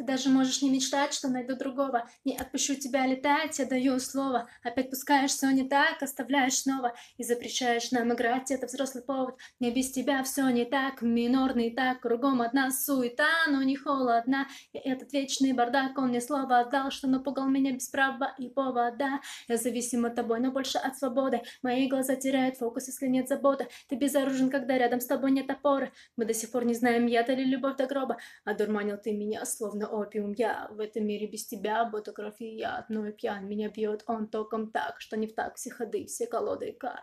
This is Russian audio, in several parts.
Ты даже можешь не мечтать, что найду другого. Не отпущу тебя летать, я даю слово. Опять пускаешь все не так, оставляешь снова. И запрещаешь нам играть, это взрослый повод. Мне без тебя все не так, минорный так. Кругом одна суета, но не холодно. И этот вечный бардак, он мне слово отдал, что напугал меня без права и повода. Я зависим от тобой, но больше от свободы. Мои глаза теряют фокус, если нет заботы. Ты безоружен, когда рядом с тобой нет опоры. Мы до сих пор не знаем, я или любовь до гроба. А дурманил ты меня, словно опиум я, в этом мире без тебя, буду кровь и яд, и пьян, меня бьет он током так, что не в так все ходы, все колоды и карт.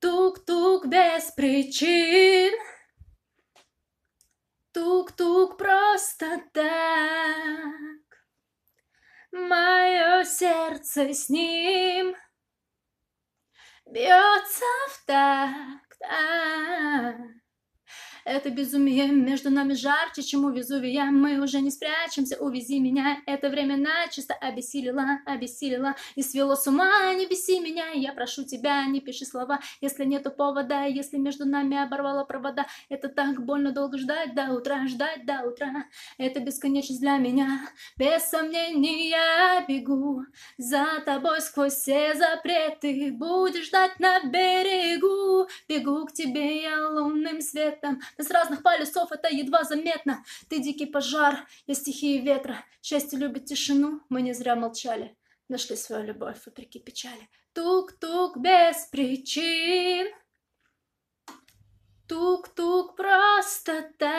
Тук-тук без причин, тук-тук просто так, мое сердце с ним бьется в так, так. Это безумие между нами жарче, чем у Везувия. Мы уже не спрячемся, увези меня. Это время начисто обессилила, обессилила и свело с ума. Не беси меня, я прошу тебя, не пиши слова. Если нету повода, если между нами оборвала провода, это так больно долго ждать до утра, ждать до утра. Это бесконечность для меня. Без сомнений я бегу за тобой сквозь все запреты. Будешь ждать на берегу. Бегу к тебе я лунным светом, С разных полюсов это едва заметно. Ты дикий пожар, я стихии ветра. Счастье любит тишину, мы не зря молчали. Нашли свою любовь вопреки печали. Тук-тук без причин. Тук-тук просто так.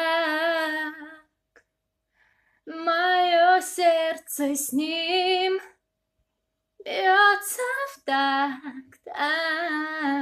Мое сердце с ним бьется в так так.